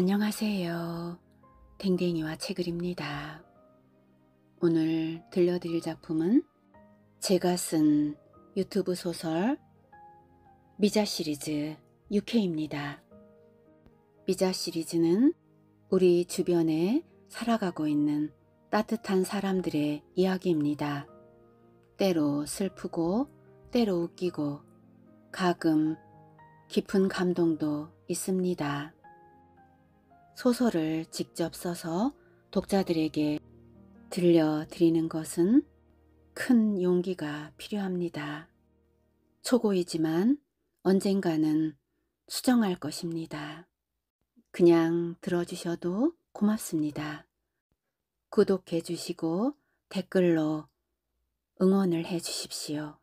안녕하세요. 댕댕이와 책을입니다. 오늘 들려드릴 작품은 제가 쓴 유튜브 소설 미자 시리즈 6회입니다. 미자 시리즈는 우리 주변에 살아가고 있는 따뜻한 사람들의 이야기입니다. 때로 슬프고 때로 웃기고 가끔 깊은 감동도 있습니다. 소설을 직접 써서 독자들에게 들려드리는 것은 큰 용기가 필요합니다. 초고이지만 언젠가는 수정할 것입니다. 그냥 들어주셔도 고맙습니다. 구독해 주시고 댓글로 응원을 해 주십시오.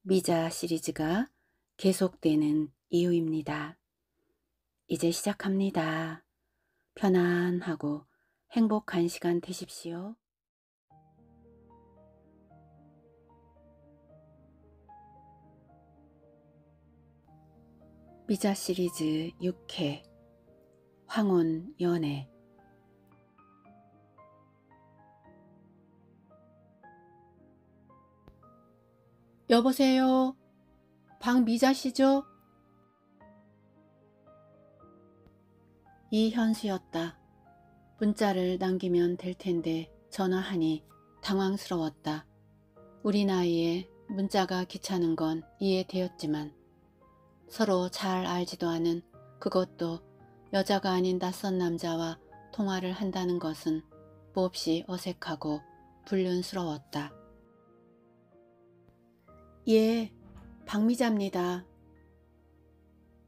미자 시리즈가 계속되는 이유입니다. 이제 시작합니다. 편안하고 행복한 시간 되십시오. 미자 시리즈 6회 황혼 연애 여보세요. 박미자 씨죠? 이현수였다. 문자를 남기면 될 텐데 전화하니 당황스러웠다. 우리 나이에 문자가 귀찮은 건 이해되었지만 서로 잘 알지도 않은 그것도 여자가 아닌 낯선 남자와 통화를 한다는 것은 몹시 어색하고 불륜스러웠다. 예, 박미자입니다.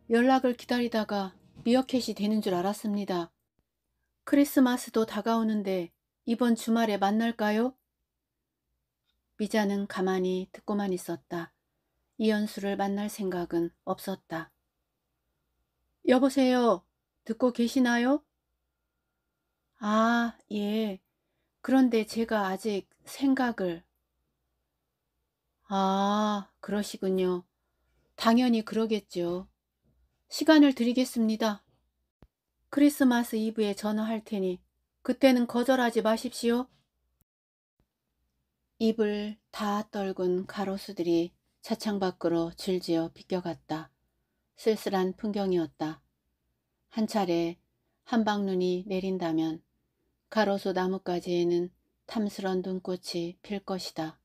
연락을 기다리다가 미어캣이 되는 줄 알았습니다. 크리스마스도 다가오는데 이번 주말에 만날까요? 미자는 가만히 듣고만 있었다. 이연수를 만날 생각은 없었다. 여보세요. 듣고 계시나요? 아, 예. 그런데 제가 아직 생각을. 아, 그러시군요. 당연히 그러겠죠. 시간을 드리겠습니다. 크리스마스 이브에 전화할 테니 그때는 거절하지 마십시오. 입을 다 떨군 가로수들이 차창 밖으로 질지어 비껴갔다. 쓸쓸한 풍경이었다. 한 차례 한방눈이 내린다면 가로수 나뭇가지에는 탐스런 눈꽃이 필 것이다.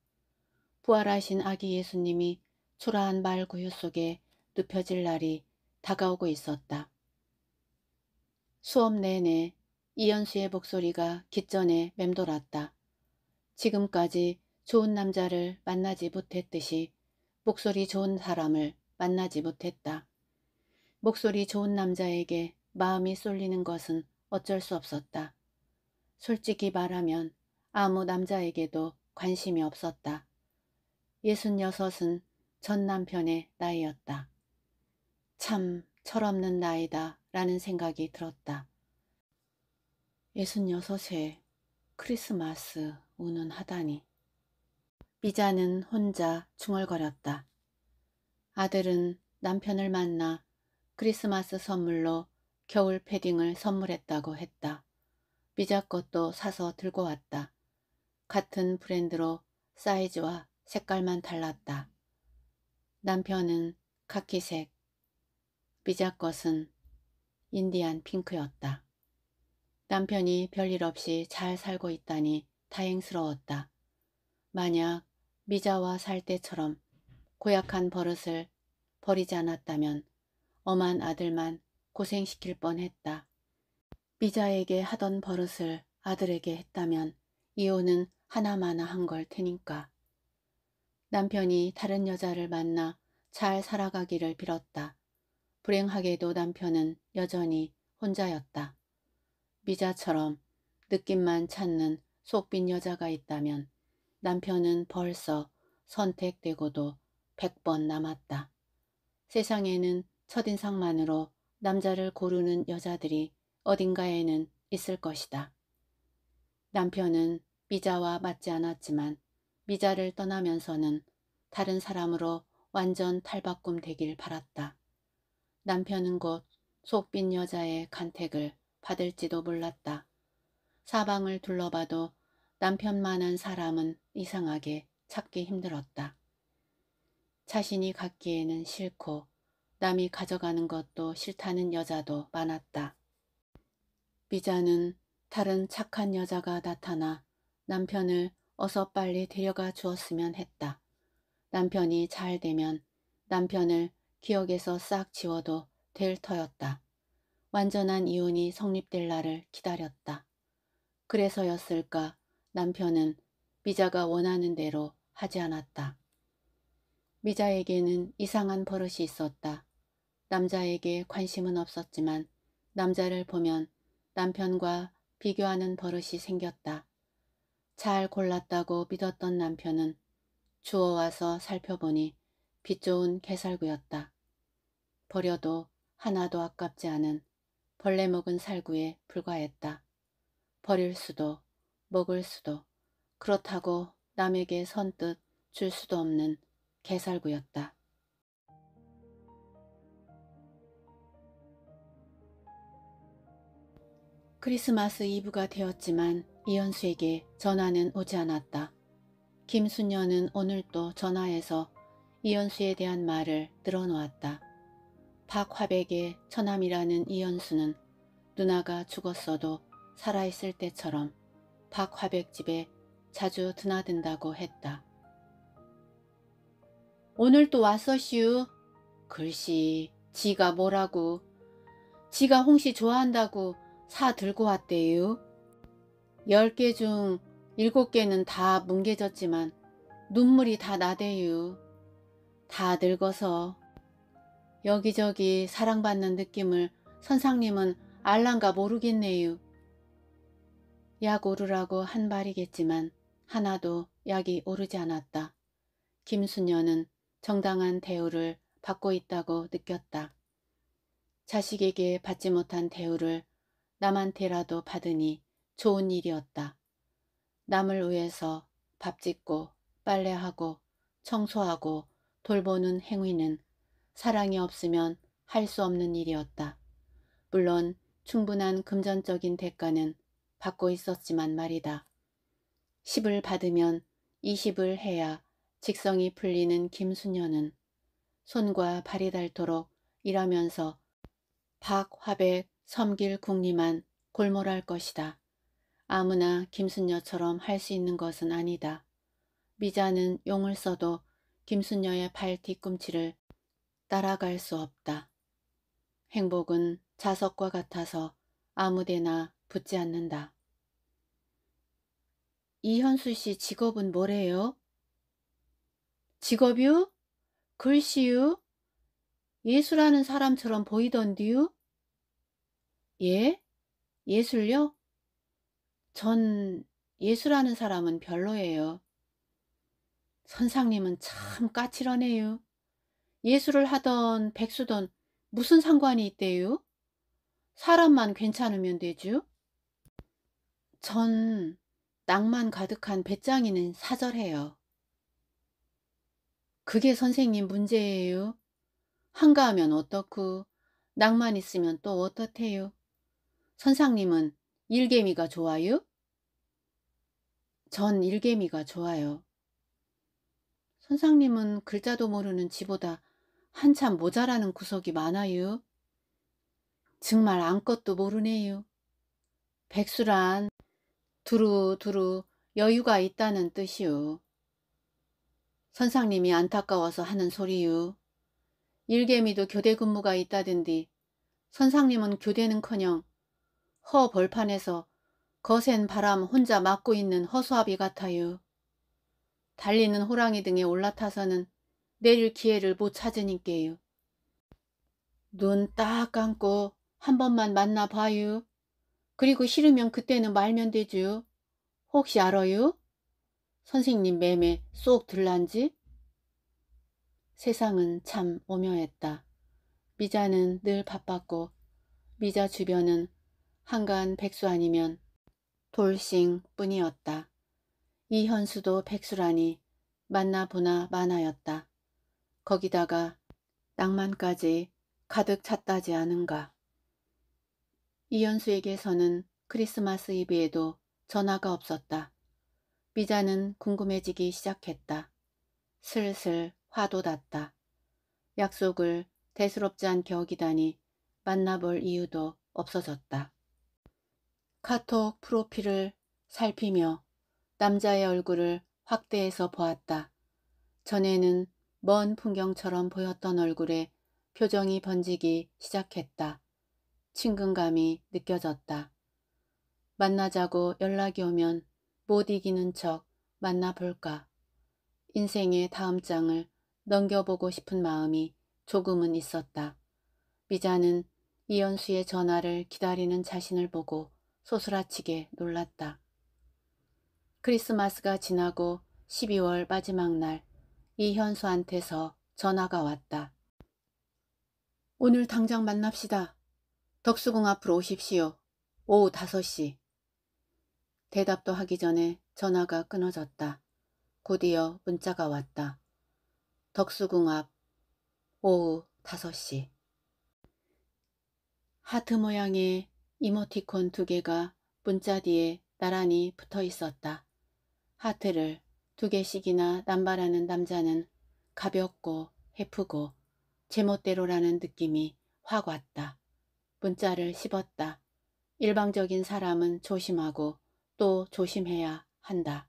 부활하신 아기 예수님이 초라한 말구유 속에 눕혀질 날이 다가오고 있었다. 수업 내내 이현수의 목소리가 기전에 맴돌았다. 지금까지 좋은 남자를 만나지 못했듯이 목소리 좋은 사람을 만나지 못했다. 목소리 좋은 남자에게 마음이 쏠리는 것은 어쩔 수 없었다. 솔직히 말하면 아무 남자에게도 관심이 없었다. 예순여섯은 전 남편의 나이였다. 참 철없는 나이다 라는 생각이 들었다. 66세 크리스마스 우는 하다니. 미자는 혼자 중얼거렸다. 아들은 남편을 만나 크리스마스 선물로 겨울 패딩을 선물했다고 했다. 미자 것도 사서 들고 왔다. 같은 브랜드로 사이즈와 색깔만 달랐다. 남편은 카키색, 삐작 것은 인디안 핑크였다. 남편이 별일 없이 잘 살고 있다니 다행스러웠다. 만약 미자와 살 때처럼 고약한 버릇을 버리지 않았다면 엄한 아들만 고생시킬 뻔했다. 미자에게 하던 버릇을 아들에게 했다면 이혼은 하나마나 한 걸 테니까. 남편이 다른 여자를 만나 잘 살아가기를 빌었다. 불행하게도 남편은 여전히 혼자였다. 미자처럼 느낌만 찾는 속빈 여자가 있다면 남편은 벌써 선택되고도 백 번 남았다. 세상에는 첫인상만으로 남자를 고르는 여자들이 어딘가에는 있을 것이다. 남편은 미자와 맞지 않았지만 미자를 떠나면서는 다른 사람으로 완전 탈바꿈 되길 바랐다. 남편은 곧 속빈 여자의 간택을 받을지도 몰랐다. 사방을 둘러봐도 남편만한 사람은 이상하게 찾기 힘들었다. 자신이 갖기에는 싫고 남이 가져가는 것도 싫다는 여자도 많았다. 비자는 다른 착한 여자가 나타나 남편을 어서 빨리 데려가 주었으면 했다. 남편이 잘 되면 남편을 기억에서 싹 지워도 될 터였다. 완전한 이혼이 성립될 날을 기다렸다. 그래서였을까 남편은 미자가 원하는 대로 하지 않았다. 미자에게는 이상한 버릇이 있었다. 남자에게 관심은 없었지만 남자를 보면 남편과 비교하는 버릇이 생겼다. 잘 골랐다고 믿었던 남편은 주워와서 살펴보니 빛 좋은 개살구였다. 버려도 하나도 아깝지 않은 벌레 먹은 살구에 불과했다. 버릴 수도 먹을 수도 그렇다고 남에게 선뜻 줄 수도 없는 개살구였다. 크리스마스 이브가 되었지만 이현수에게 전화는 오지 않았다. 김순녀는 오늘도 전화해서 이연수에 대한 말을 늘어놓았다. 박화백의 처남이라는 이연수는 누나가 죽었어도 살아있을 때처럼 박화백 집에 자주 드나든다고 했다. 오늘 또 왔어시우. 글씨 지가 뭐라고 지가 홍씨 좋아한다고 사 들고 왔대유. 열 개 중 일곱 개는다 뭉개졌지만 눈물이 다 나대유. 다 늙어서 여기저기 사랑받는 느낌을 선상님은 알랑가 모르겠네요. 약 오르라고 한발이겠지만 하나도 약이 오르지 않았다. 김수녀는 정당한 대우를 받고 있다고 느꼈다. 자식에게 받지 못한 대우를 남한테라도 받으니 좋은 일이었다. 남을 위해서 밥 짓고 빨래하고 청소하고 돌보는 행위는 사랑이 없으면 할 수 없는 일이었다. 물론 충분한 금전적인 대가는 받고 있었지만 말이다. 10을 받으면 20을 해야 직성이 풀리는 김수녀는 손과 발이 닳도록 일하면서 박화백 섬길 궁리만 골몰할 것이다. 아무나 김순녀처럼할 수 있는 것은 아니다. 미자는 용을 써도 김순녀의 발 뒤꿈치를 따라갈 수 없다. 행복은 자석과 같아서 아무데나 붙지 않는다. 이현수 씨 직업은 뭐래요? 직업이요? 글씨요? 예술하는 사람처럼 보이던디요? 예? 예술요? 전 예술하는 사람은 별로예요. 선상님은 참 까칠하네요. 예술을 하던 백수던 무슨 상관이 있대요? 사람만 괜찮으면 되죠? 전 낭만 가득한 배짱이는 사절해요. 그게 선생님 문제예요. 한가하면 어떻고 낭만 있으면 또 어떻해요? 선상님은 일개미가 좋아요? 전 일개미가 좋아요. 선상님은 글자도 모르는 지보다 한참 모자라는 구석이 많아요. 정말 아무것도 모르네요. 백수란 두루두루 여유가 있다는 뜻이요. 선상님이 안타까워서 하는 소리요. 일개미도 교대 근무가 있다든디 선상님은 교대는커녕 허 벌판에서 거센 바람 혼자 맞고 있는 허수아비 같아요. 달리는 호랑이 등에 올라타서는 내릴 기회를 못 찾으니께요. 눈 딱 감고 한 번만 만나봐요. 그리고 싫으면 그때는 말면 되죠. 혹시 알아요? 선생님 매매 쏙 들란지? 세상은 참 오묘했다. 미자는 늘 바빴고 미자 주변은 한간 백수 아니면 돌싱뿐이었다. 이현수도 백수라니 만나 보나 만하였다. 거기다가 낭만까지 가득 찼다지 않은가. 이현수에게서는 크리스마스 이브에도 전화가 없었다. 미자는 궁금해지기 시작했다. 슬슬 화도 났다. 약속을 대수롭지 않게 어기다니 만나볼 이유도 없어졌다. 카톡 프로필을 살피며 남자의 얼굴을 확대해서 보았다. 전에는 먼 풍경처럼 보였던 얼굴에 표정이 번지기 시작했다. 친근감이 느껴졌다. 만나자고 연락이 오면 못 이기는 척 만나볼까. 인생의 다음 장을 넘겨보고 싶은 마음이 조금은 있었다. 미자는 이현수의 전화를 기다리는 자신을 보고 소스라치게 놀랐다. 크리스마스가 지나고 12월 마지막 날 이현수한테서 전화가 왔다. 오늘 당장 만납시다. 덕수궁 앞으로 오십시오. 오후 5시. 대답도 하기 전에 전화가 끊어졌다. 곧이어 문자가 왔다. 덕수궁 앞 오후 5시. 하트 모양의 이모티콘 두 개가 문자 뒤에 나란히 붙어 있었다. 하트를 두 개씩이나 남발하는 남자는 가볍고 헤프고 제멋대로라는 느낌이 확 왔다. 문자를 씹었다. 일방적인 사람은 조심하고 또 조심해야 한다.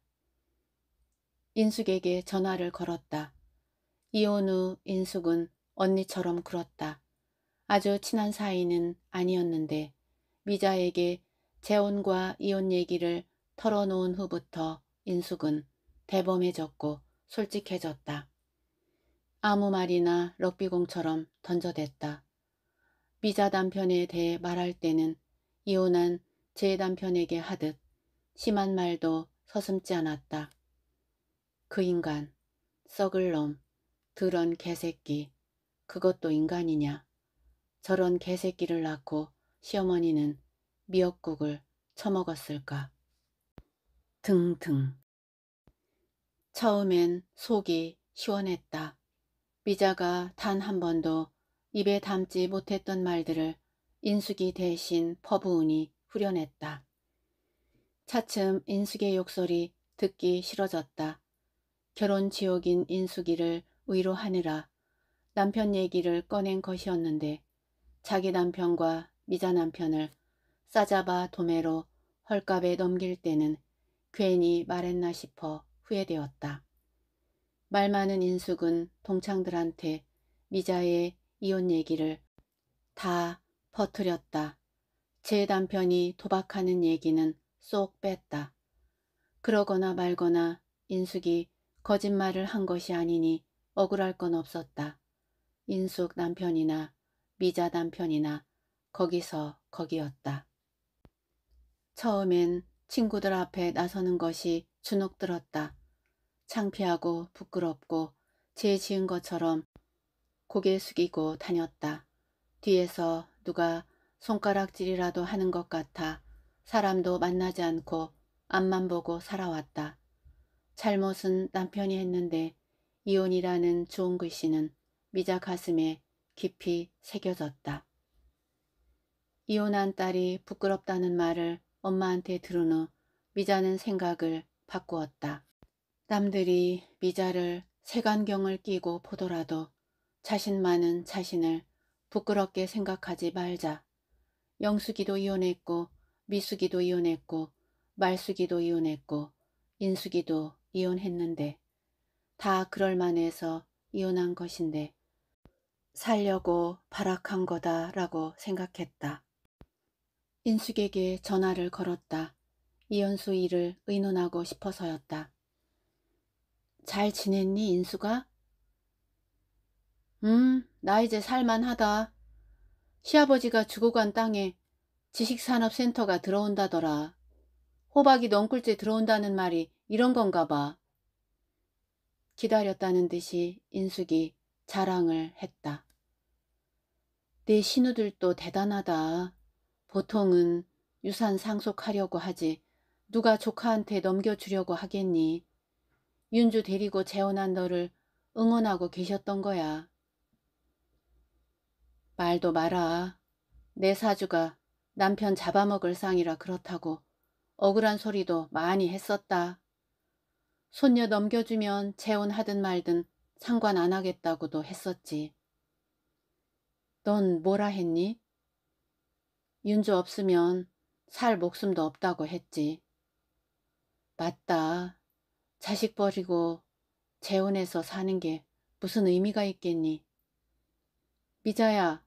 인숙에게 전화를 걸었다. 이혼 후 인숙은 언니처럼 굴었다. 아주 친한 사이는 아니었는데 미자에게 재혼과 이혼 얘기를 털어놓은 후부터 인숙은 대범해졌고 솔직해졌다. 아무 말이나 럭비공처럼 던져댔다. 미자 남편에 대해 말할 때는 이혼한 제 남편에게 하듯 심한 말도 서슴지 않았다. 그 인간, 썩을 놈, 드런 개새끼, 그것도 인간이냐. 저런 개새끼를 낳고 시어머니는 미역국을 처먹었을까. 등등. 처음엔 속이 시원했다. 미자가 단 한 번도 입에 담지 못했던 말들을 인숙이 대신 퍼부으니 후련했다. 차츰 인숙의 욕설이 듣기 싫어졌다. 결혼 지옥인 인숙이를 위로하느라 남편 얘기를 꺼낸 것이었는데 자기 남편과 미자 남편을 싸잡아 도매로 헐값에 넘길 때는 괜히 말했나 싶어 후회되었다. 말 많은 인숙은 동창들한테 미자의 이혼 얘기를 다 퍼뜨렸다. 제 남편이 도박하는 얘기는 쏙 뺐다. 그러거나 말거나 인숙이 거짓말을 한 것이 아니니 억울할 건 없었다. 인숙 남편이나 미자 남편이나 거기서 거기였다. 처음엔 친구들 앞에 나서는 것이 주눅들었다. 창피하고 부끄럽고 죄 지은 것처럼 고개 숙이고 다녔다. 뒤에서 누가 손가락질이라도 하는 것 같아 사람도 만나지 않고 앞만 보고 살아왔다. 잘못은 남편이 했는데 이혼이라는 좋은 글씨는 미자 가슴에 깊이 새겨졌다. 이혼한 딸이 부끄럽다는 말을 엄마한테 들은 후 미자는 생각을 바꾸었다. 남들이 미자를 색안경을 끼고 보더라도 자신만은 자신을 부끄럽게 생각하지 말자. 영숙이도 이혼했고 미숙이도 이혼했고 말숙이도 이혼했고 인숙이도 이혼했는데 다 그럴만해서 이혼한 것인데 살려고 발악한 거다라고 생각했다. 인숙에게 전화를 걸었다. 이현수 일을 의논하고 싶어서였다. 잘 지냈니, 인수가? 음, 나 이제 살만하다. 시아버지가 주고간 땅에 지식산업센터가 들어온다더라. 호박이 넝굴째 들어온다는 말이 이런 건가 봐. 기다렸다는 듯이 인숙이 자랑을 했다. 내 신우들도 대단하다. 보통은 유산 상속하려고 하지 누가 조카한테 넘겨주려고 하겠니? 윤주 데리고 재혼한 너를 응원하고 계셨던 거야. 말도 마라. 내 사주가 남편 잡아먹을 상이라 그렇다고 억울한 소리도 많이 했었다. 손녀 넘겨주면 재혼하든 말든 상관 안 하겠다고도 했었지. 넌 뭐라 했니? 윤주 없으면 살 목숨도 없다고 했지. 맞다. 자식 버리고 재혼해서 사는 게 무슨 의미가 있겠니? 미자야,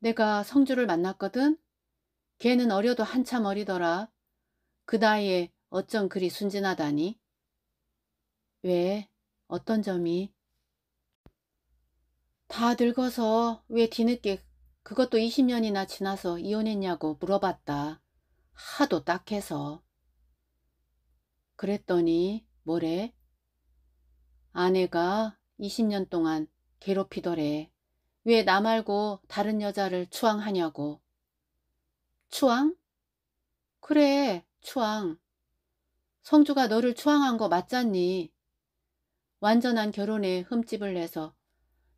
내가 성주를 만났거든? 걔는 어려도 한참 어리더라. 그 나이에 어쩜 그리 순진하다니? 왜? 어떤 점이? 다 늙어서 왜 뒤늦게 그것도 20년이나 지나서 이혼했냐고 물어봤다. 하도 딱해서. 그랬더니 뭐래? 아내가 20년 동안 괴롭히더래. 왜 나 말고 다른 여자를 추앙하냐고. 추앙? 그래, 추앙. 성주가 너를 추앙한 거 맞잖니. 완전한 결혼에 흠집을 내서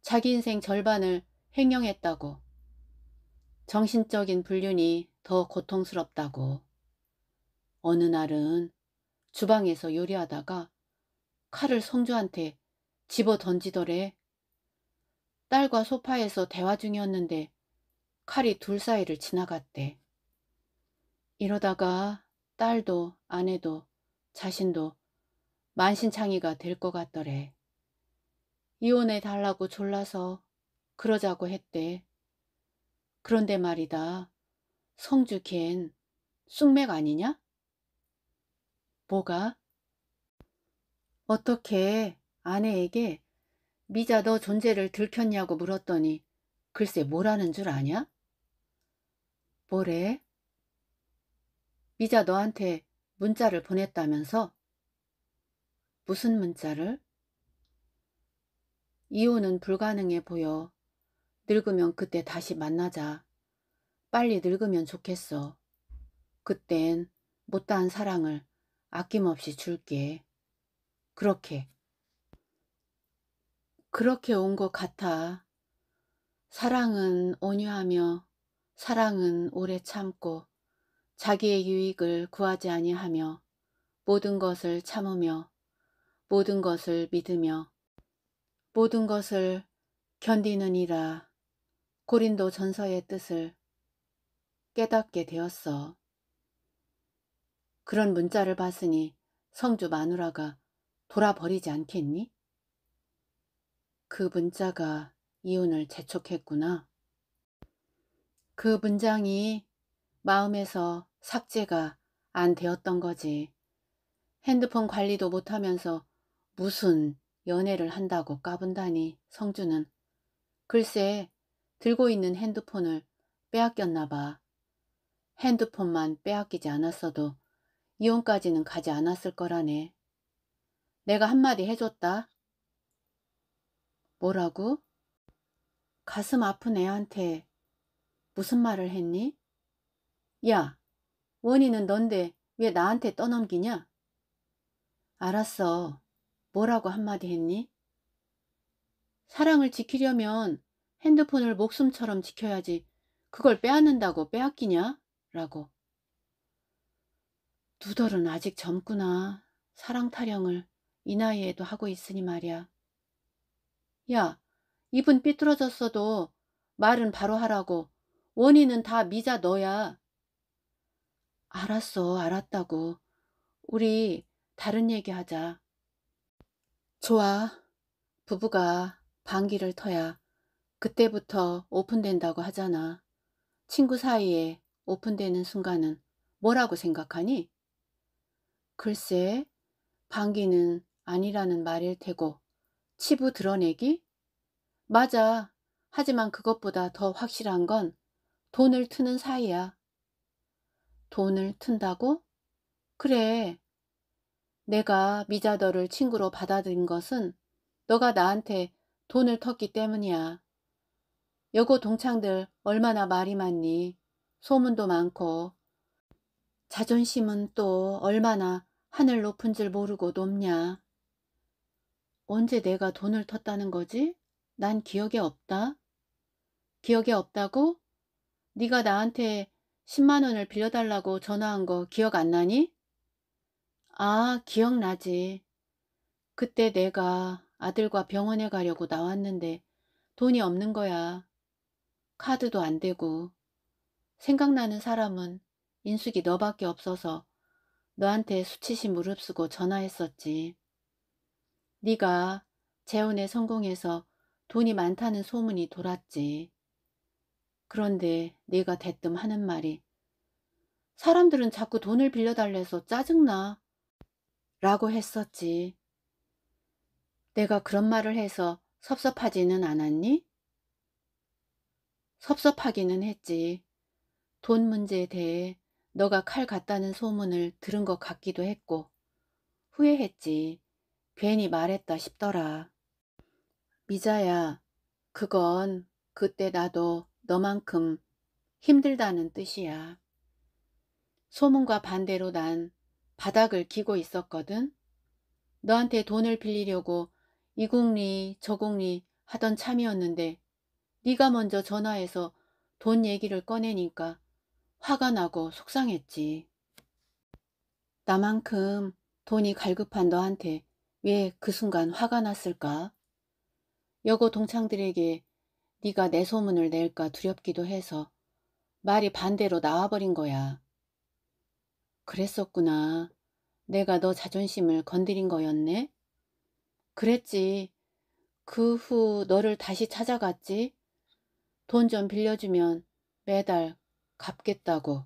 자기 인생 절반을 횡령했다고. 정신적인 불륜이 더 고통스럽다고. 어느 날은 주방에서 요리하다가 칼을 성주한테 집어 던지더래. 딸과 소파에서 대화 중이었는데 칼이 둘 사이를 지나갔대. 이러다가 딸도 아내도 자신도 만신창이가 될 것 같더래. 이혼해 달라고 졸라서 그러자고 했대. 그런데 말이다. 성주 걘숙맥 아니냐? 뭐가? 어떻게 아내에게 미자 너 존재를 들켰냐고 물었더니 글쎄 뭐라는 줄 아냐? 뭐래? 미자 너한테 문자를 보냈다면서? 무슨 문자를? 이혼은 불가능해 보여 늙으면 그때 다시 만나자. 빨리 늙으면 좋겠어. 그땐 못다한 사랑을 아낌없이 줄게. 그렇게. 그렇게 온 것 같아. 사랑은 온유하며 사랑은 오래 참고 자기의 유익을 구하지 아니하며 모든 것을 참으며 모든 것을 믿으며 모든 것을 견디는 이라 고린도 전서의 뜻을 깨닫게 되었어. 그런 문자를 봤으니 성주 마누라가 돌아버리지 않겠니? 그 문자가 이혼을 재촉했구나. 그 문장이 마음에서 삭제가 안 되었던 거지. 핸드폰 관리도 못하면서 무슨 연애를 한다고 까분다니 성주는 글쎄 들고 있는 핸드폰을 빼앗겼나 봐. 핸드폰만 빼앗기지 않았어도 이혼까지는 가지 않았을 거라네. 내가 한마디 해줬다. 뭐라고? 가슴 아픈 애한테 무슨 말을 했니? 야, 원인은 넌데 왜 나한테 떠넘기냐? 알았어. 뭐라고 한마디 했니? 사랑을 지키려면 핸드폰을 목숨처럼 지켜야지 그걸 빼앗는다고 빼앗기냐? 라고. 누덜은 아직 젊구나. 사랑 타령을 이 나이에도 하고 있으니 말이야. 야, 입은 삐뚤어졌어도 말은 바로 하라고. 원인은 다 미자 너야. 알았어, 알았다고. 우리 다른 얘기하자. 좋아. 부부가 방귀를 터야 그때부터 오픈된다고 하잖아. 친구 사이에 오픈되는 순간은 뭐라고 생각하니? 글쎄, 방귀는 아니라는 말일 테고 치부 드러내기? 맞아. 하지만 그것보다 더 확실한 건 돈을 트는 사이야. 돈을 튼다고? 그래. 내가 미자더를 친구로 받아들인 것은 너가 나한테 돈을 텄기 때문이야. 여고 동창들 얼마나 말이 많니? 소문도 많고 자존심은 또 얼마나 하늘 높은 줄 모르고 높냐? 언제 내가 돈을 텄다는 거지? 난 기억에 없다. 기억에 없다고? 네가 나한테 10만 원을 빌려달라고 전화한 거 기억 안 나니? 아, 기억나지. 그때 내가 아들과 병원에 가려고 나왔는데 돈이 없는 거야. 카드도 안 되고 생각나는 사람은 인숙이 너밖에 없어서 너한테 수치심 무릅쓰고 전화했었지. 네가 재혼에 성공해서 돈이 많다는 소문이 돌았지. 그런데 네가 대뜸 하는 말이 사람들은 자꾸 돈을 빌려달래서 짜증나 라고 했었지. 내가 그런 말을 해서 섭섭하지는 않았니? 섭섭하기는 했지. 돈 문제에 대해 너가 칼 같다는 소문을 들은 것 같기도 했고 후회했지. 괜히 말했다 싶더라. 미자야, 그건 그때 나도 너만큼 힘들다는 뜻이야. 소문과 반대로 난 바닥을 기고 있었거든. 너한테 돈을 빌리려고 이국리 저국리 하던 참이었는데 네가 먼저 전화해서 돈 얘기를 꺼내니까 화가 나고 속상했지. 나만큼 돈이 갈급한 너한테 왜 그 순간 화가 났을까? 여고 동창들에게 네가 내 소문을 낼까 두렵기도 해서 말이 반대로 나와버린 거야. 그랬었구나. 내가 너 자존심을 건드린 거였네? 그랬지. 그 후 너를 다시 찾아갔지? 돈좀 빌려주면 매달 갚겠다고.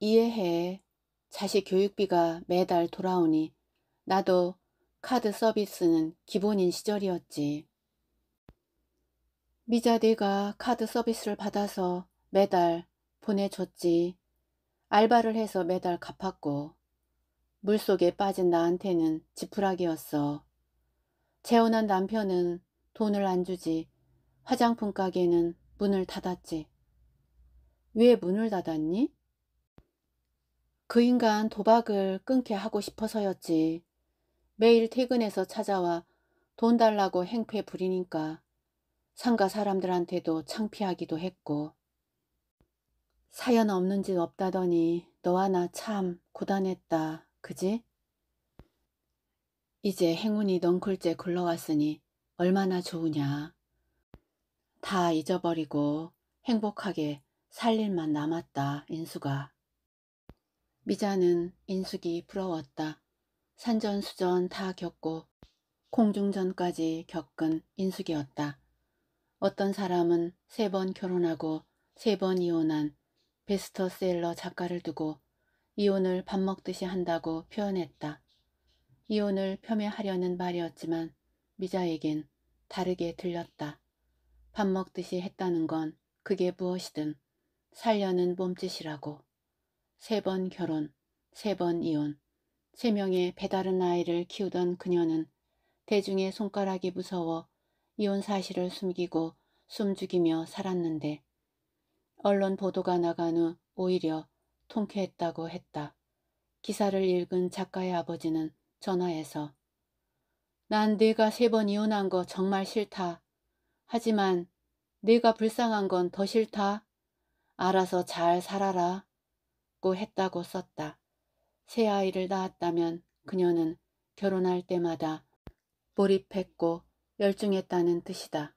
이해해. 자식 교육비가 매달 돌아오니 나도 카드 서비스는 기본인 시절이었지. 미자 네가 카드 서비스를 받아서 매달 보내줬지. 알바를 해서 매달 갚았고 물속에 빠진 나한테는 지푸라기였어. 재혼한 남편은 돈을 안 주지 화장품 가게는 문을 닫았지. 왜 문을 닫았니? 그 인간 도박을 끊게 하고 싶어서였지. 매일 퇴근해서 찾아와 돈 달라고 행패 부리니까 상가 사람들한테도 창피하기도 했고. 사연 없는 짓 없다더니 너와 나 참 고단했다. 그지? 이제 행운이 넝쿨째 굴러왔으니 얼마나 좋으냐. 다 잊어버리고 행복하게 살 일만 남았다 인수가. 미자는 인숙이 부러웠다. 산전수전 다 겪고 공중전까지 겪은 인숙이었다. 어떤 사람은 세 번 결혼하고 세 번 이혼한 베스트셀러 작가를 두고 이혼을 밥 먹듯이 한다고 표현했다. 이혼을 폄훼하려는 말이었지만 미자에겐 다르게 들렸다. 밥 먹듯이 했다는 건 그게 무엇이든 살려는 몸짓이라고. 세 번 결혼, 세 번 이혼, 세 명의 배다른 아이를 키우던 그녀는 대중의 손가락이 무서워 이혼 사실을 숨기고 숨죽이며 살았는데 언론 보도가 나간 후 오히려 통쾌했다고 했다. 기사를 읽은 작가의 아버지는 전화해서 난 네가 세 번 이혼한 거 정말 싫다. 하지만 네가 불쌍한 건 더 싫다. 알아서 잘 살아라. 고 했다고 썼다. 새 아이를 낳았다면 그녀는 결혼할 때마다 몰입했고 열중했다는 뜻이다.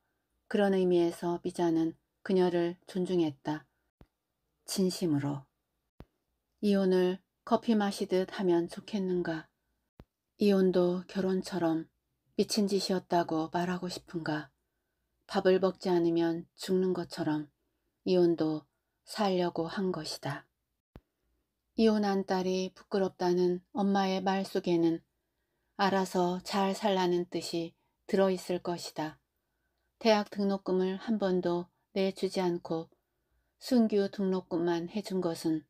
그런 의미에서 미자는 그녀를 존중했다. 진심으로. 이혼을 커피 마시듯 하면 좋겠는가? 이혼도 결혼처럼 미친 짓이었다고 말하고 싶은가? 밥을 먹지 않으면 죽는 것처럼 이혼도 살려고 한 것이다. 이혼한 딸이 부끄럽다는 엄마의 말 속에는 알아서 잘 살라는 뜻이 들어있을 것이다. 대학 등록금을 한 번도 내주지 않고 순규 등록금만 해준 것은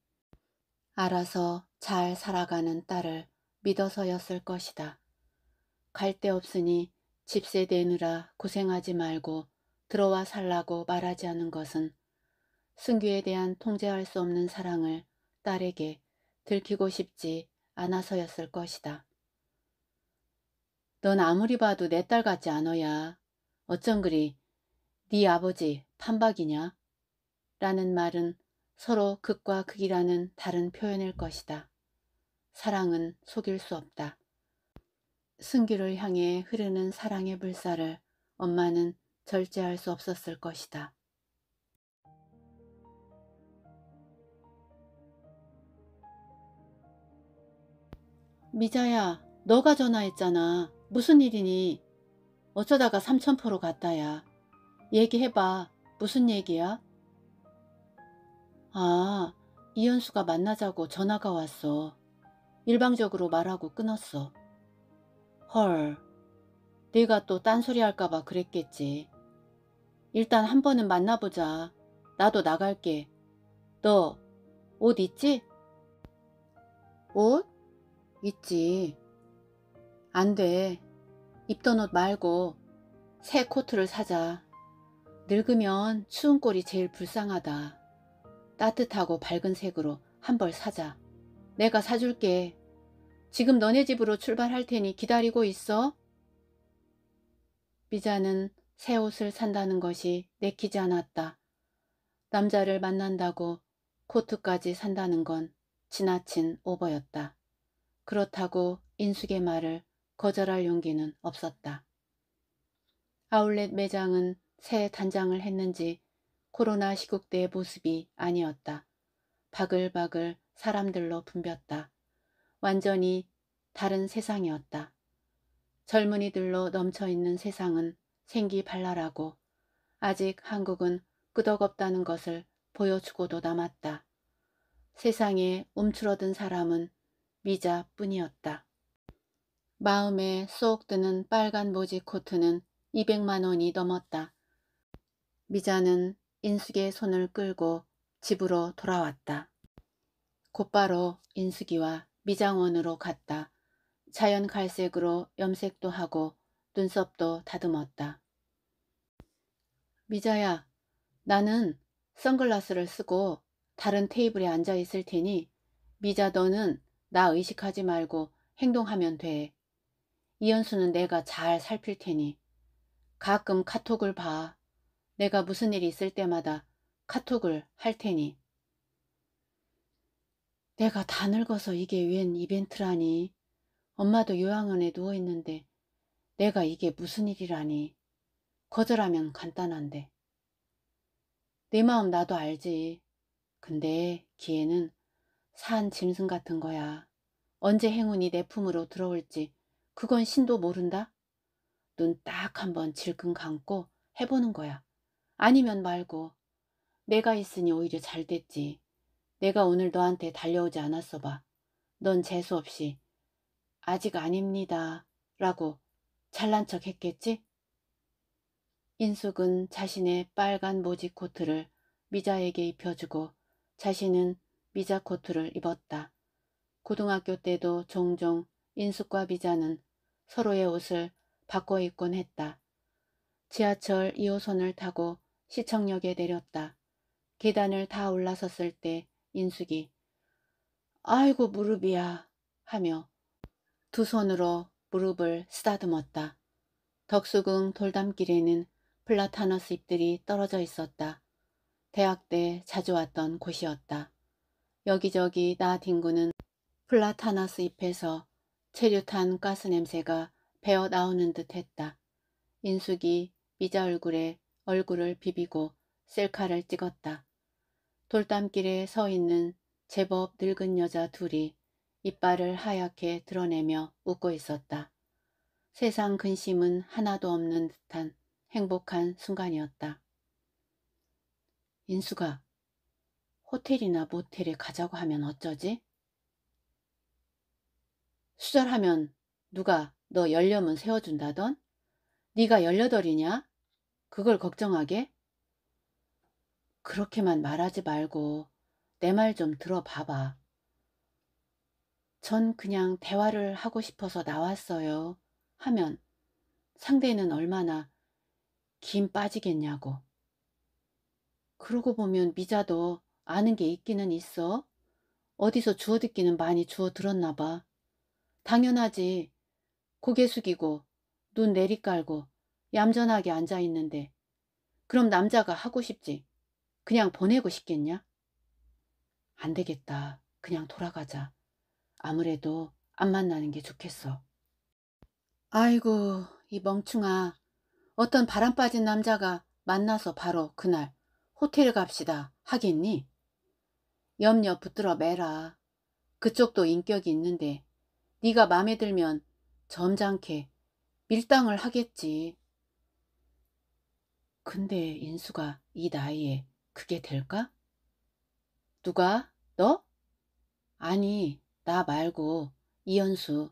알아서 잘 살아가는 딸을 믿어서였을 것이다. 갈 데 없으니 집세 내느라 고생하지 말고 들어와 살라고 말하지 않은 것은 승규에 대한 통제할 수 없는 사랑을 딸에게 들키고 싶지 않아서였을 것이다. 넌 아무리 봐도 내 딸 같지 않어야. 어쩜 그리 네 아버지 판박이냐? 라는 말은 서로 극과 극이라는 다른 표현일 것이다. 사랑은 속일 수 없다. 승규를 향해 흐르는 사랑의 불사를 엄마는 절제할 수 없었을 것이다. 미자야, 너가 전화했잖아. 무슨 일이니? 어쩌다가 삼천포로 갔다야. 얘기해봐. 무슨 얘기야? 아, 이현수가 만나자고 전화가 왔어. 일방적으로 말하고 끊었어. 헐, 네가 또 딴소리 할까봐 그랬겠지. 일단 한 번은 만나보자. 나도 나갈게. 너 옷 있지? 옷? 있지. 안 돼. 입던 옷 말고 새 코트를 사자. 늙으면 추운 꼴이 제일 불쌍하다. 따뜻하고 밝은 색으로 한 벌 사자. 내가 사줄게. 지금 너네 집으로 출발할 테니 기다리고 있어. 미자는 새 옷을 산다는 것이 내키지 않았다. 남자를 만난다고 코트까지 산다는 건 지나친 오버였다. 그렇다고 인숙의 말을 거절할 용기는 없었다. 아울렛 매장은 새 단장을 했는지 코로나 시국때의 모습이 아니었다. 바글바글 사람들로 붐볐다. 완전히 다른 세상이었다. 젊은이들로 넘쳐있는 세상은 생기 발랄하고 아직 한국은 끄덕없다는 것을 보여주고도 남았다. 세상에 움츠러든 사람은 미자뿐이었다. 마음에 쏙 드는 빨간 모지 코트는 200만 원이 넘었다. 미자는 인숙의 손을 끌고 집으로 돌아왔다. 곧바로 인숙이와 미장원으로 갔다. 자연 갈색으로 염색도 하고 눈썹도 다듬었다. 미자야, 나는 선글라스를 쓰고 다른 테이블에 앉아 있을 테니 미자 너는 나 의식하지 말고 행동하면 돼. 이현수는 내가 잘 살필 테니. 가끔 카톡을 봐. 내가 무슨 일이 있을 때마다 카톡을 할 테니. 내가 다 늙어서 이게 웬 이벤트라니. 엄마도 요양원에 누워있는데 내가 이게 무슨 일이라니. 거절하면 간단한데. 내 네 마음 나도 알지. 근데 기회는 산 짐승 같은 거야. 언제 행운이 내 품으로 들어올지 그건 신도 모른다. 눈 딱 한번 질끈 감고 해보는 거야. 아니면 말고 내가 있으니 오히려 잘 됐지. 내가 오늘 너한테 달려오지 않았어 봐. 넌 재수없이 아직 아닙니다 라고 잘난 척 했겠지? 인숙은 자신의 빨간 모지 코트를 미자에게 입혀주고 자신은 미자 코트를 입었다. 고등학교 때도 종종 인숙과 미자는 서로의 옷을 바꿔 입곤 했다. 지하철 2호선을 타고 시청역에 내렸다. 계단을 다 올라섰을 때 인숙이 아이고 무릎이야 하며 두 손으로 무릎을 쓰다듬었다. 덕수궁 돌담길에는 플라타너스 잎들이 떨어져 있었다. 대학 때 자주 왔던 곳이었다. 여기저기 나 뒹구는 플라타너스 잎에서 체류탄 가스 냄새가 배어 나오는 듯 했다. 인숙이 미자 얼굴에 얼굴을 비비고 셀카를 찍었다. 돌담길에 서 있는 제법 늙은 여자 둘이 이빨을 하얗게 드러내며 웃고 있었다. 세상 근심은 하나도 없는 듯한 행복한 순간이었다. 인수가 호텔이나 모텔에 가자고 하면 어쩌지? 수절하면 누가 너 열려면 세워준다던? 네가 열여덟이냐? 그걸 걱정하게? 그렇게만 말하지 말고 내 말 좀 들어봐봐. 전 그냥 대화를 하고 싶어서 나왔어요. 하면 상대는 얼마나 김 빠지겠냐고. 그러고 보면 미자도 아는 게 있기는 있어. 어디서 주워 듣기는 많이 주워 들었나 봐. 당연하지. 고개 숙이고 눈 내리깔고 얌전하게 앉아 있는데 그럼 남자가 하고 싶지. 그냥 보내고 싶겠냐? 안 되겠다. 그냥 돌아가자. 아무래도 안 만나는 게 좋겠어. 아이고, 이 멍충아. 어떤 바람 빠진 남자가 만나서 바로 그날 호텔 갑시다 하겠니? 염려 붙들어 매라. 그쪽도 인격이 있는데 네가 마음에 들면 점잖게 밀당을 하겠지. 근데 인수가 이 나이에 그게 될까? 누가? 너? 아니, 나 말고 이연수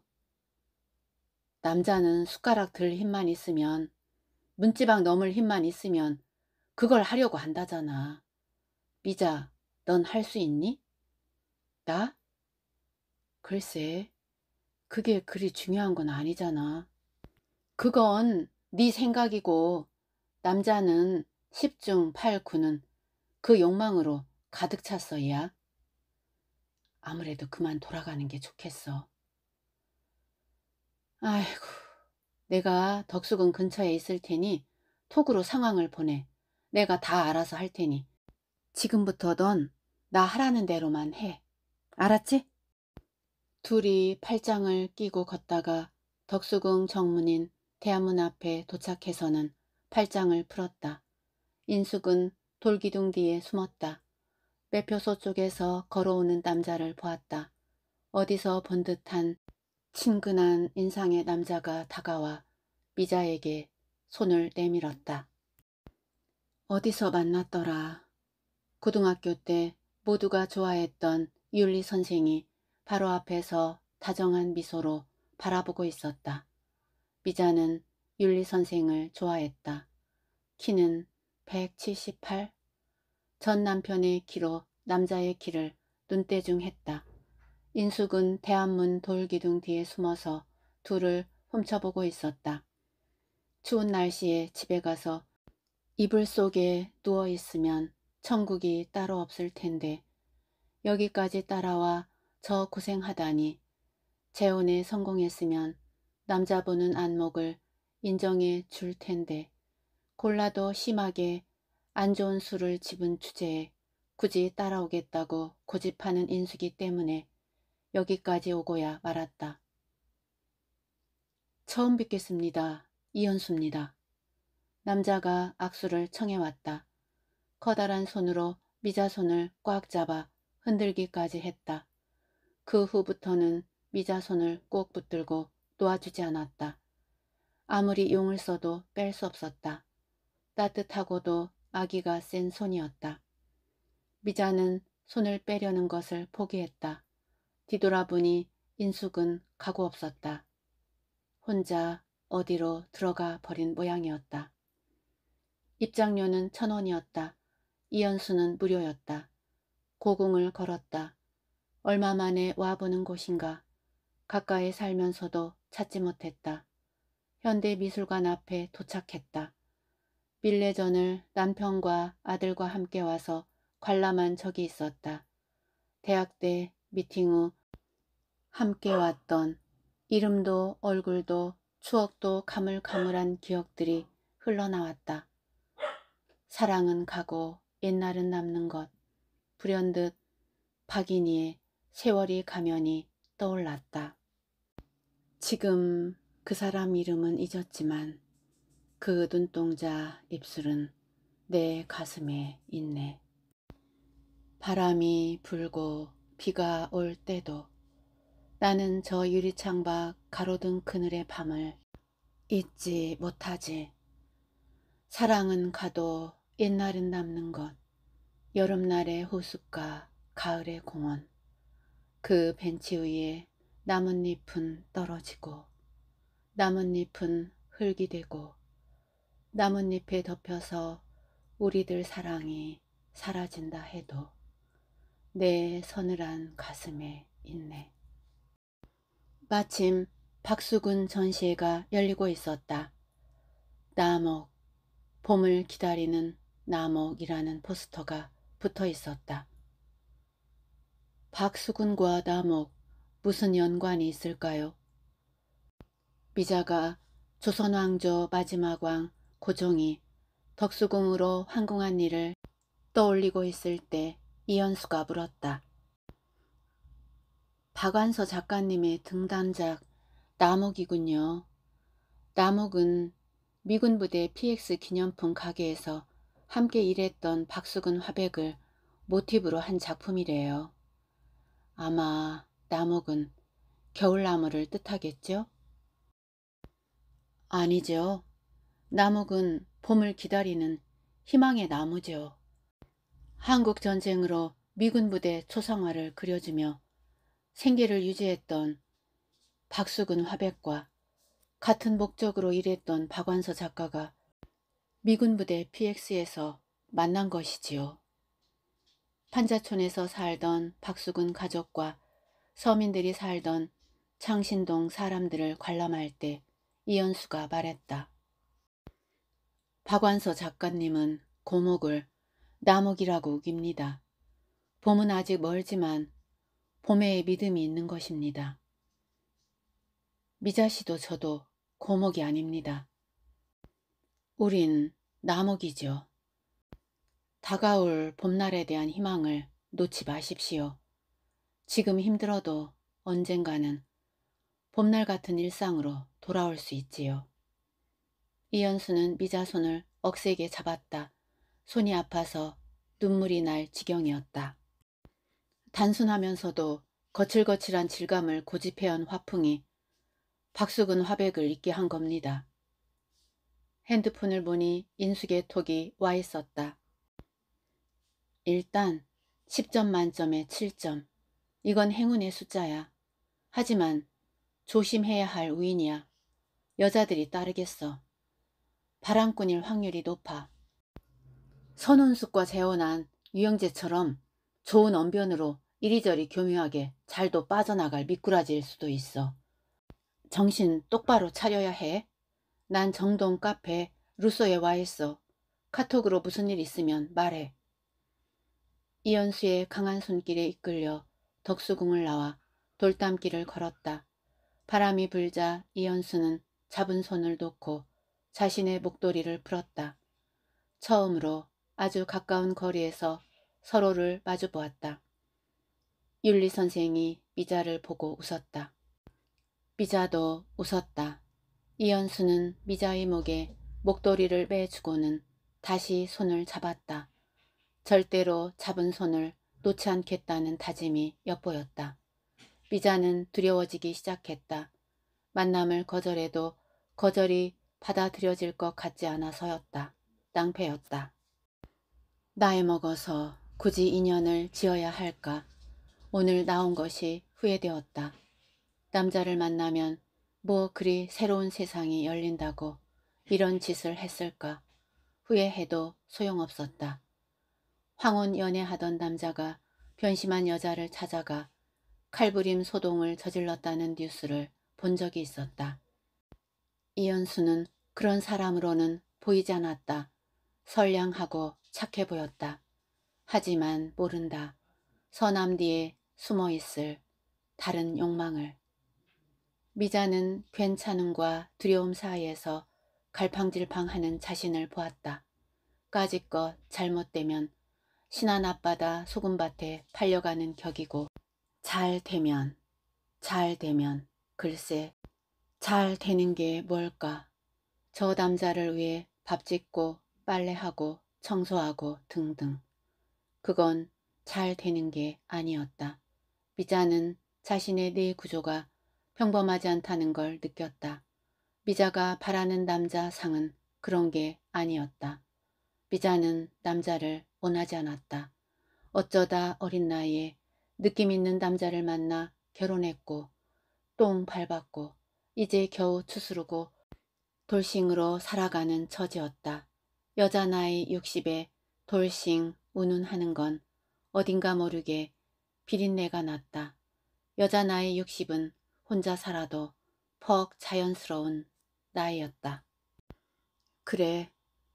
남자는 숟가락 들 힘만 있으면 문지방 넘을 힘만 있으면 그걸 하려고 한다잖아. 미자, 넌 할 수 있니? 나? 글쎄, 그게 그리 중요한 건 아니잖아. 그건 네 생각이고 남자는 10중 8, 9는 그 욕망으로 가득 찼어야. 아무래도 그만 돌아가는 게 좋겠어. 아이고. 내가 덕수궁 근처에 있을 테니 톡으로 상황을 보내. 내가 다 알아서 할 테니 지금부터 넌 나 하라는 대로만 해. 알았지? 둘이 팔짱을 끼고 걷다가 덕수궁 정문인 대한문 앞에 도착해서는 팔짱을 풀었다. 인숙은 돌기둥 뒤에 숨었다. 매표소 쪽에서 걸어오는 남자를 보았다. 어디서 본 듯한 친근한 인상의 남자가 다가와 미자에게 손을 내밀었다. 어디서 만났더라. 고등학교 때 모두가 좋아했던 윤리 선생이 바로 앞에서 다정한 미소로 바라보고 있었다. 미자는 윤리 선생을 좋아했다. 키는 178. 전 남편의 키로 남자의 키를 눈대중했다. 인숙은 대한문 돌기둥 뒤에 숨어서 둘을 훔쳐보고 있었다. 추운 날씨에 집에 가서 이불 속에 누워 있으면 천국이 따로 없을 텐데 여기까지 따라와 저 고생하다니 재혼에 성공했으면 남자 보는 안목을 인정해 줄 텐데 골라도 심하게 안 좋은 술을 집은 주제에 굳이 따라오겠다고 고집하는 인숙이 때문에 여기까지 오고야 말았다. 처음 뵙겠습니다. 이현수입니다. 남자가 악수를 청해왔다. 커다란 손으로 미자손을 꽉 잡아 흔들기까지 했다. 그 후부터는 미자손을 꼭 붙들고 놓아주지 않았다. 아무리 용을 써도 뺄 수 없었다. 따뜻하고도 아기가 센 손이었다. 미자는 손을 빼려는 것을 포기했다. 뒤돌아보니 인숙은 가고 없었다. 혼자 어디로 들어가 버린 모양이었다. 입장료는 천 원이었다. 이연수는 무료였다. 고궁을 걸었다. 얼마 만에 와보는 곳인가. 가까이 살면서도 찾지 못했다. 현대미술관 앞에 도착했다. 밀레전을 남편과 아들과 함께 와서 관람한 적이 있었다. 대학 때 미팅 후 함께 왔던 이름도 얼굴도 추억도 가물가물한 기억들이 흘러나왔다. 사랑은 가고 옛날은 남는 것. 불현듯 박인희의 세월이 가면이 떠올랐다. 지금 그 사람 이름은 잊었지만 그 눈동자 입술은 내 가슴에 있네. 바람이 불고 비가 올 때도 나는 저 유리창 밖 가로등 그늘의 밤을 잊지 못하지. 사랑은 가도 옛날은 남는 것. 여름날의 호숫가 가을의 공원. 그 벤치 위에 나뭇잎은 떨어지고 나뭇잎은 흙이 되고 나뭇잎에 덮여서 우리들 사랑이 사라진다 해도 내 서늘한 가슴에 있네. 마침 박수근 전시회가 열리고 있었다. 나목, 봄을 기다리는 나목이라는 포스터가 붙어 있었다. 박수근과 나목, 무슨 연관이 있을까요? 미자가 조선왕조 마지막 왕 고종이 덕수궁으로 황궁한 일을 떠올리고 있을 때 이현수가 물었다. 박완서 작가님의 등단작 나목이군요. 나목은 미군 부대 PX 기념품 가게에서 함께 일했던 박수근 화백을 모티브로 한 작품이래요. 아마 나목은 겨울나무를 뜻하겠죠? 아니죠. 나목은 봄을 기다리는 희망의 나무죠. 한국 전쟁으로 미군 부대 초상화를 그려주며 생계를 유지했던 박수근 화백과 같은 목적으로 일했던 박완서 작가가 미군 부대 PX에서 만난 것이지요. 판자촌에서 살던 박수근 가족과 서민들이 살던 창신동 사람들을 관람할 때이연수가 말했다. 박완서 작가님은 고목을 나목이라고 우깁니다. 봄은 아직 멀지만 봄에 믿음이 있는 것입니다. 미자씨도 저도 고목이 아닙니다. 우린 나목이죠. 다가올 봄날에 대한 희망을 놓지 마십시오. 지금 힘들어도 언젠가는 봄날 같은 일상으로 돌아올 수 있지요. 이연수는 미자 손을 억세게 잡았다. 손이 아파서 눈물이 날 지경이었다. 단순하면서도 거칠거칠한 질감을 고집해온 화풍이 박수근 화백을 잊게 한 겁니다. 핸드폰을 보니 인숙의 톡이 와 있었다. 일단 10점 만점에 7점. 이건 행운의 숫자야. 하지만 조심해야 할 우인이야. 여자들이 따르겠어. 바람꾼일 확률이 높아. 선운숙과 재혼한 유영재처럼 좋은 언변으로 이리저리 교묘하게 잘도 빠져나갈 미꾸라지일 수도 있어. 정신 똑바로 차려야 해. 난 정동 카페 루소에 와 있어. 카톡으로 무슨 일 있으면 말해. 이연수의 강한 손길에 이끌려 덕수궁을 나와 돌담길을 걸었다. 바람이 불자 이연수는 잡은 손을 놓고 자신의 목도리를 풀었다. 처음으로 아주 가까운 거리에서 서로를 마주보았다. 윤리 선생이 미자를 보고 웃었다. 미자도 웃었다. 이현수는 미자의 목에 목도리를 매주고는 다시 손을 잡았다. 절대로 잡은 손을 놓지 않겠다는 다짐이 엿보였다. 미자는 두려워지기 시작했다. 만남을 거절해도 거절이 받아들여질 것 같지 않아서였다. 낭패였다. 나이 먹어서 굳이 인연을 지어야 할까? 오늘 나온 것이 후회되었다. 남자를 만나면 뭐 그리 새로운 세상이 열린다고 이런 짓을 했을까? 후회해도 소용없었다. 황혼 연애하던 남자가 변심한 여자를 찾아가 칼부림 소동을 저질렀다는 뉴스를 본 적이 있었다. 이연수는 그런 사람으로는 보이지 않았다. 선량하고 착해 보였다. 하지만 모른다. 서남 뒤에 숨어 있을 다른 욕망을. 미자는 괜찮음과 두려움 사이에서 갈팡질팡하는 자신을 보았다. 까짓것 잘못되면 신한 앞바다 소금밭에 팔려가는 격이고 잘 되면 잘 되면 글쎄 잘 되는 게 뭘까 저 남자를 위해 밥 짓고 빨래하고 청소하고 등등 그건 잘 되는 게 아니었다. 미자는 자신의 뇌 구조가 평범하지 않다는 걸 느꼈다. 미자가 바라는 남자 상은 그런 게 아니었다. 미자는 남자를 원하지 않았다. 어쩌다 어린 나이에 느낌 있는 남자를 만나 결혼했고 똥 밟았고 이제 겨우 추스르고 돌싱으로 살아가는 처지였다. 여자 나이 60에 돌싱 운운하는 건 어딘가 모르게 비린내가 났다. 여자 나이 60은 혼자 살아도 퍽 자연스러운 나이였다. 그래,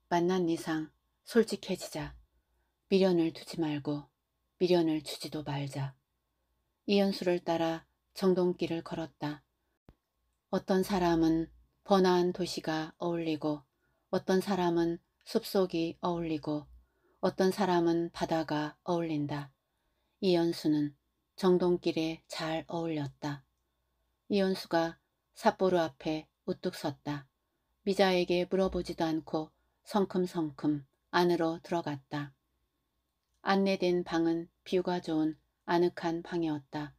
만난 이상 솔직해지자. 미련을 두지 말고 미련을 주지도 말자. 이연수를 따라 정동길을 걸었다. 어떤 사람은 번화한 도시가 어울리고 어떤 사람은 숲속이 어울리고 어떤 사람은 바다가 어울린다. 이연수는 정동길에 잘 어울렸다. 이연수가 삿포로 앞에 우뚝 섰다. 미자에게 물어보지도 않고 성큼성큼 안으로 들어갔다. 안내된 방은 뷰가 좋은 아늑한 방이었다.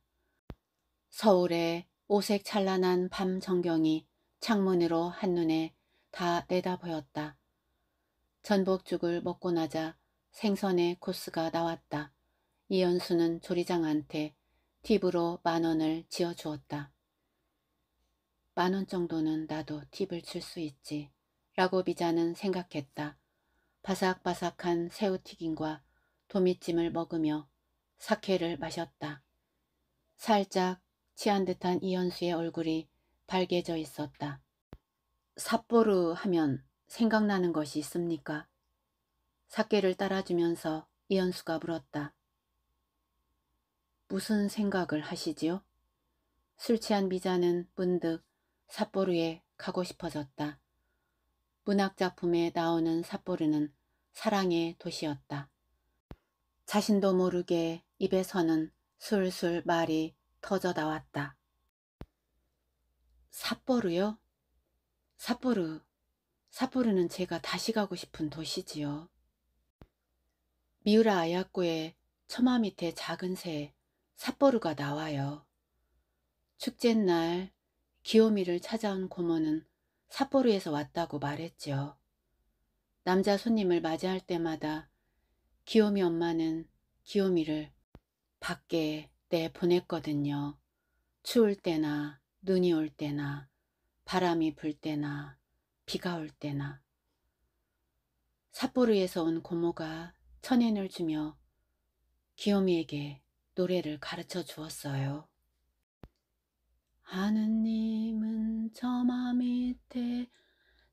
서울의 오색 찬란한 밤 전경이 창문으로 한눈에 다 내다 보였다. 전복죽을 먹고 나자 생선의 코스가 나왔다. 이연수는 조리장한테 팁으로 만 원을 지어주었다. 만 원 정도는 나도 팁을 줄 수 있지. 라고 비자는 생각했다. 바삭바삭한 새우튀김과 도미찜을 먹으며 사케를 마셨다. 살짝 취한 듯한 이현수의 얼굴이 밝게져 있었다. 삿포르 하면 생각나는 것이 있습니까? 사계를 따라주면서 이현수가 물었다. 무슨 생각을 하시지요? 술 취한 미자는 문득 삿포르에 가고 싶어졌다. 문학작품에 나오는 삿포르는 사랑의 도시였다. 자신도 모르게 입에서는 술술 말이 터져 나왔다. 삿포르요? 삿포르. 삿포르는 제가 다시 가고 싶은 도시지요. 미우라 아야코의 처마 밑에 작은 새 삿포루가 나와요. 축제날 기요미를 찾아온 고모는 삿포루에서 왔다고 말했죠. 남자 손님을 맞이할 때마다 기요미 엄마는 기요미를 밖에 내보냈거든요. 추울 때나 눈이 올 때나 바람이 불 때나 비가 올 때나 삿포르에서 온 고모가 천엔을 주며 기요미에게 노래를 가르쳐 주었어요. 하느님은 저마 밑에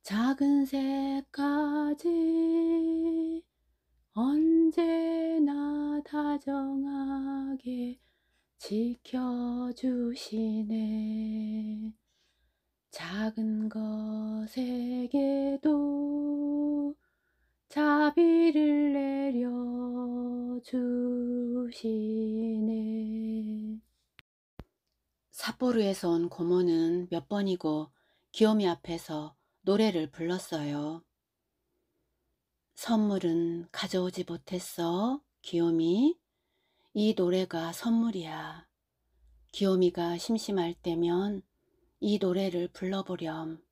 작은 새까지 언제나 다정하게 지켜주시네. 작은 것에게도 자비를 내려 주시네. 삿포르에서 온 고모는 몇 번이고 기요미 앞에서 노래를 불렀어요. 선물은 가져오지 못했어, 기요미. 이 노래가 선물이야. 기요미가 심심할 때면 이 노래를 불러보렴.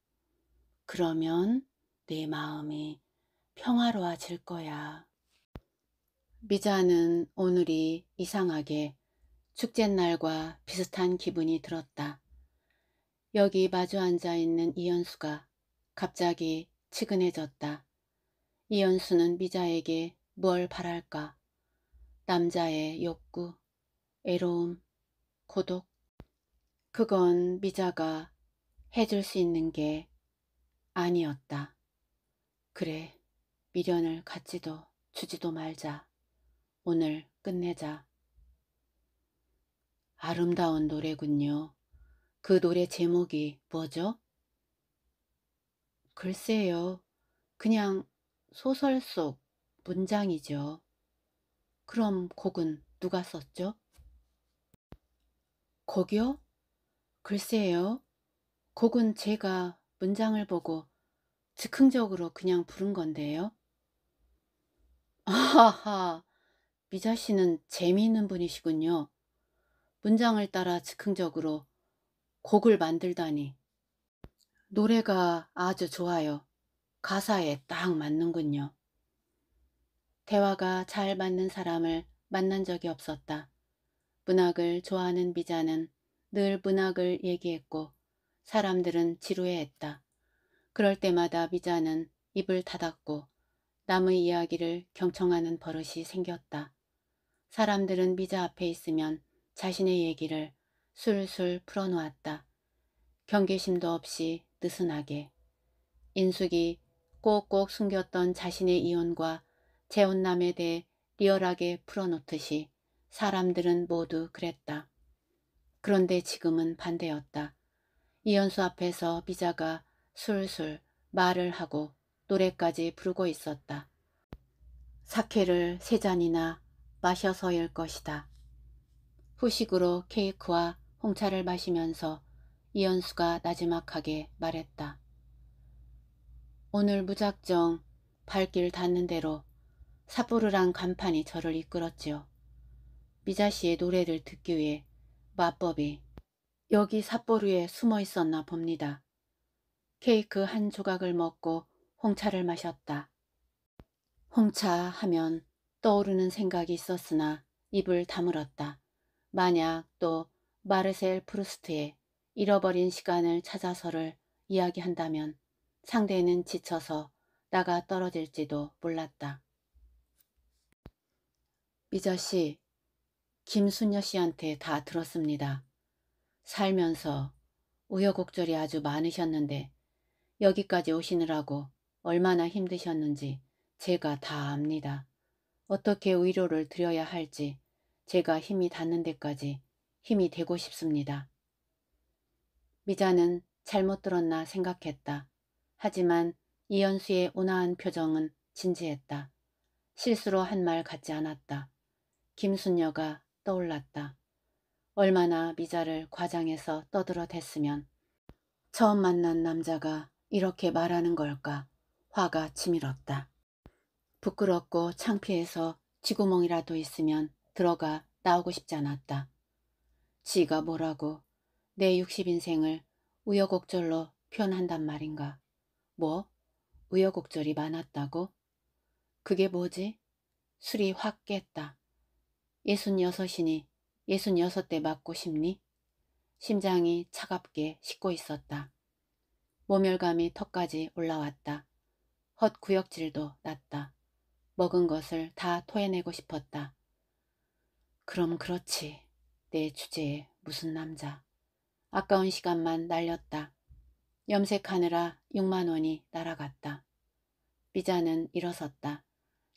그러면 내 마음이 평화로워질 거야. 미자는 오늘이 이상하게 축제날과 비슷한 기분이 들었다. 여기 마주 앉아 있는 이현수가 갑자기 치근해졌다. 이현수는 미자에게 뭘 바랄까? 남자의 욕구, 애로움, 고독. 그건 미자가 해줄 수 있는 게 아니었다. 그래, 미련을 갖지도 주지도 말자. 오늘 끝내자. 아름다운 노래군요. 그 노래 제목이 뭐죠? 글쎄요. 그냥 소설 속 문장이죠. 그럼 곡은 누가 썼죠? 곡이요? 글쎄요. 곡은 제가 문장을 보고 즉흥적으로 그냥 부른 건데요. 아하하, 미자 씨는 재미있는 분이시군요. 문장을 따라 즉흥적으로 곡을 만들다니. 노래가 아주 좋아요. 가사에 딱 맞는군요. 대화가 잘 맞는 사람을 만난 적이 없었다. 문학을 좋아하는 미자는 늘 문학을 얘기했고 사람들은 지루해했다. 그럴 때마다 미자는 입을 닫았고 남의 이야기를 경청하는 버릇이 생겼다. 사람들은 미자 앞에 있으면 자신의 얘기를 술술 풀어놓았다. 경계심도 없이 느슨하게. 인숙이 꼭꼭 숨겼던 자신의 이혼과 재혼남에 대해 리얼하게 풀어놓듯이 사람들은 모두 그랬다. 그런데 지금은 반대였다. 이현수 앞에서 미자가 술술 말을 하고 노래까지 부르고 있었다. 사케를 세 잔이나 마셔서일 것이다. 후식으로 케이크와 홍차를 마시면서 이연수가 나지막하게 말했다. 오늘 무작정 발길 닿는 대로 사부르랑 간판이 저를 이끌었지요. 미자 씨의 노래를 듣기 위해 마법이 여기 사포르에 숨어 있었나 봅니다. 케이크 한 조각을 먹고 홍차를 마셨다. 홍차 하면 떠오르는 생각이 있었으나 입을 다물었다. 만약 또 마르셀 프루스트의 잃어버린 시간을 찾아서를 이야기한다면 상대는 지쳐서 나가 떨어질지도 몰랐다. 미저 씨, 김순녀 씨한테 다 들었습니다. 살면서 우여곡절이 아주 많으셨는데 여기까지 오시느라고 얼마나 힘드셨는지 제가 다 압니다. 어떻게 위로를 드려야 할지 제가 힘이 닿는 데까지 힘이 되고 싶습니다. 미자는 잘못 들었나 생각했다. 하지만 이연수의 온화한 표정은 진지했다. 실수로 한 말 같지 않았다. 김순녀가 떠올랐다. 얼마나 미자를 과장해서 떠들어 댔으면 처음 만난 남자가 이렇게 말하는 걸까? 화가 치밀었다. 부끄럽고 창피해서 지구멍이라도 있으면 들어가 나오고 싶지 않았다. 지가 뭐라고 내 60인생을 우여곡절로 표현한단 말인가. 뭐? 우여곡절이 많았다고? 그게 뭐지? 술이 확 깼다. 6 6이니6 6여대 맞고 싶니? 심장이 차갑게 식고 있었다. 모멸감이 턱까지 올라왔다. 헛구역질도 났다. 먹은 것을 다 토해내고 싶었다. 그럼 그렇지. 내 주제에 무슨 남자. 아까운 시간만 날렸다. 염색하느라 6만 원이 날아갔다. 비자는 일어섰다.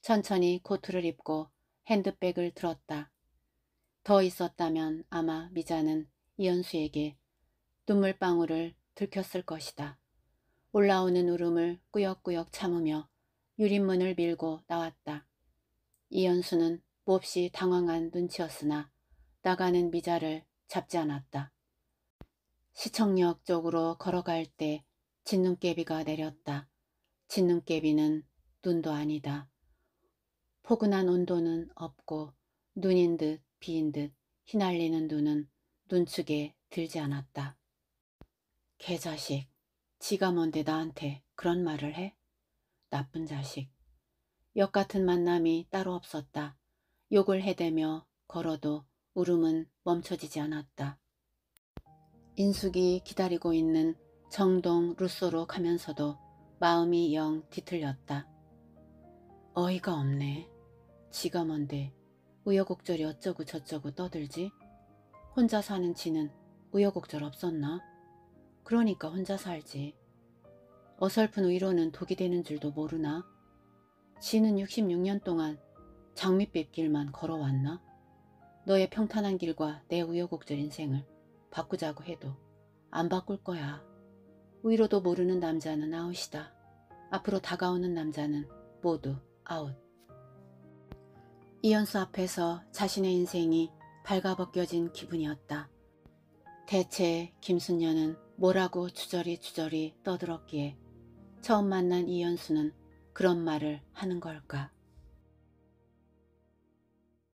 천천히 코트를 입고 핸드백을 들었다. 더 있었다면 아마 미자는 이현수에게 눈물방울을 들켰을 것이다. 올라오는 울음을 꾸역꾸역 참으며 유림문을 밀고 나왔다. 이연수는 몹시 당황한 눈치였으나 나가는 미자를 잡지 않았다. 시청역 쪽으로 걸어갈 때 진눈깨비가 내렸다. 진눈깨비는 눈도 아니다. 포근한 온도는 없고 눈인 듯 비인 듯 휘날리는 눈은 눈축에 들지 않았다. 개자식. 지가 뭔데 나한테 그런 말을 해? 나쁜 자식. 역같은 만남이 따로 없었다. 욕을 해대며 걸어도 울음은 멈춰지지 않았다. 인숙이 기다리고 있는 정동 루소로 가면서도 마음이 영 뒤틀렸다. 어이가 없네. 지가 뭔데 우여곡절이 어쩌고 저쩌고 떠들지? 혼자 사는 지는 우여곡절 없었나? 그러니까 혼자 살지. 어설픈 의로는 독이 되는 줄도 모르나? 지는 66년 동안 장밋빛 길만 걸어왔나? 너의 평탄한 길과 내 우여곡절 인생을 바꾸자고 해도 안 바꿀 거야. 위로도 모르는 남자는 아웃이다. 앞으로 다가오는 남자는 모두 아웃. 이연수 앞에서 자신의 인생이 발가벗겨진 기분이었다. 대체 김순녀는 뭐라고 주저리 주저리 떠들었기에 처음 만난 이연수는 그런 말을 하는 걸까.